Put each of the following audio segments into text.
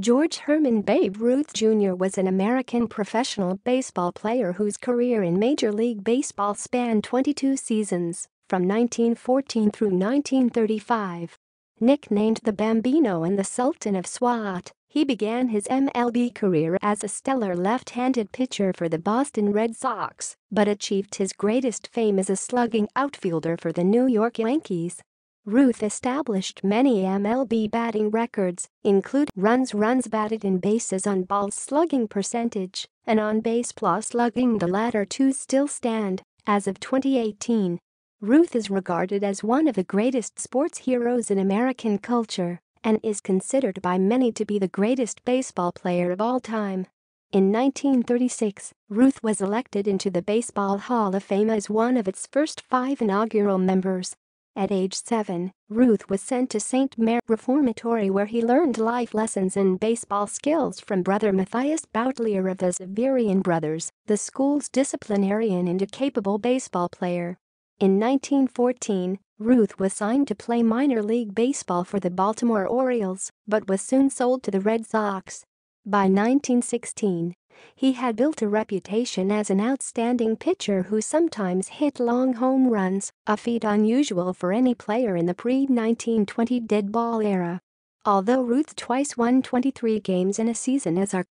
George Herman Babe Ruth Jr. was an American professional baseball player whose career in Major League Baseball spanned 22 seasons, from 1914 through 1935. Nicknamed the Bambino and the Sultan of SWAT, he began his MLB career as a stellar left-handed pitcher for the Boston Red Sox, but achieved his greatest fame as a slugging outfielder for the New York Yankees. Ruth established many MLB batting records, include runs runs batted in bases on balls slugging percentage, and on base plus slugging the latter two still stand, as of 2018. Ruth is regarded as one of the greatest sports heroes in American culture and is considered by many to be the greatest baseball player of all time. In 1936, Ruth was elected into the Baseball Hall of Fame as one of its first five inaugural members at age 7, Ruth was sent to St. Mary Reformatory where he learned life lessons and baseball skills from brother Matthias Boutlier of the Severian Brothers, the school's disciplinarian and a capable baseball player. In 1914, Ruth was signed to play minor league baseball for the Baltimore Orioles, but was soon sold to the Red Sox. By 1916, he had built a reputation as an outstanding pitcher who sometimes hit long home runs, a feat unusual for any player in the pre-1920 dead ball era. Although Ruth twice won 23 games in a season as a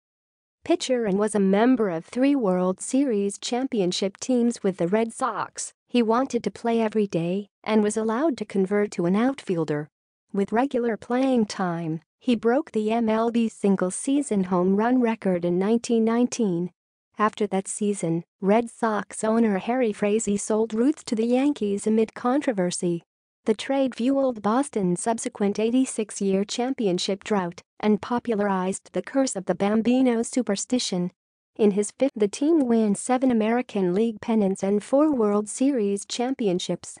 pitcher and was a member of three World Series championship teams with the Red Sox, he wanted to play every day and was allowed to convert to an outfielder. With regular playing time, he broke the MLB single-season home run record in 1919. After that season, Red Sox owner Harry Frazee sold Ruth to the Yankees amid controversy. The trade fueled Boston's subsequent 86-year championship drought and popularized the curse of the Bambino superstition. In his fifth, the team wins seven American League pennants and four World Series championships.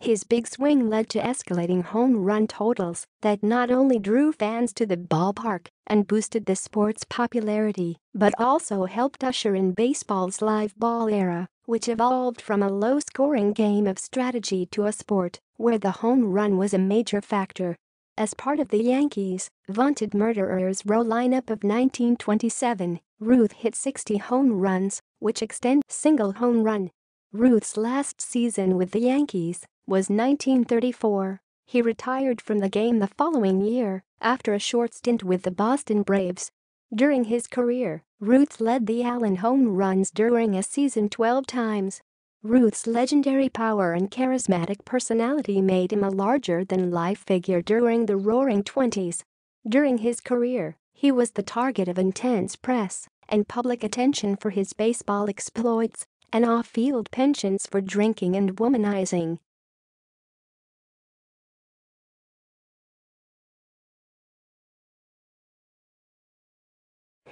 His big swing led to escalating home run totals that not only drew fans to the ballpark and boosted the sport's popularity, but also helped usher in baseball's live ball era, which evolved from a low-scoring game of strategy to a sport where the home run was a major factor. As part of the Yankees' vaunted murderers row lineup of 1927, Ruth hit 60 home runs, which extend single home run. Ruth's last season with the Yankees was 1934. He retired from the game the following year after a short stint with the Boston Braves. During his career, Ruth led the Allen home runs during a season 12 times. Ruth's legendary power and charismatic personality made him a larger-than-life figure during the Roaring Twenties. During his career, he was the target of intense press and public attention for his baseball exploits and off-field pensions for drinking and womanizing.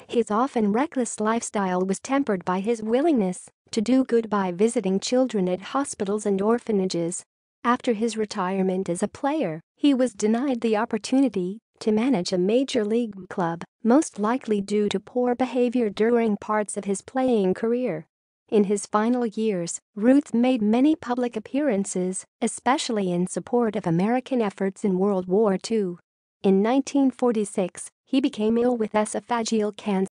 His often reckless lifestyle was tempered by his willingness to do good by visiting children at hospitals and orphanages. After his retirement as a player, he was denied the opportunity to manage a major league club, most likely due to poor behavior during parts of his playing career. In his final years, Ruth made many public appearances, especially in support of American efforts in World War II. In 1946, he became ill with esophageal cancer.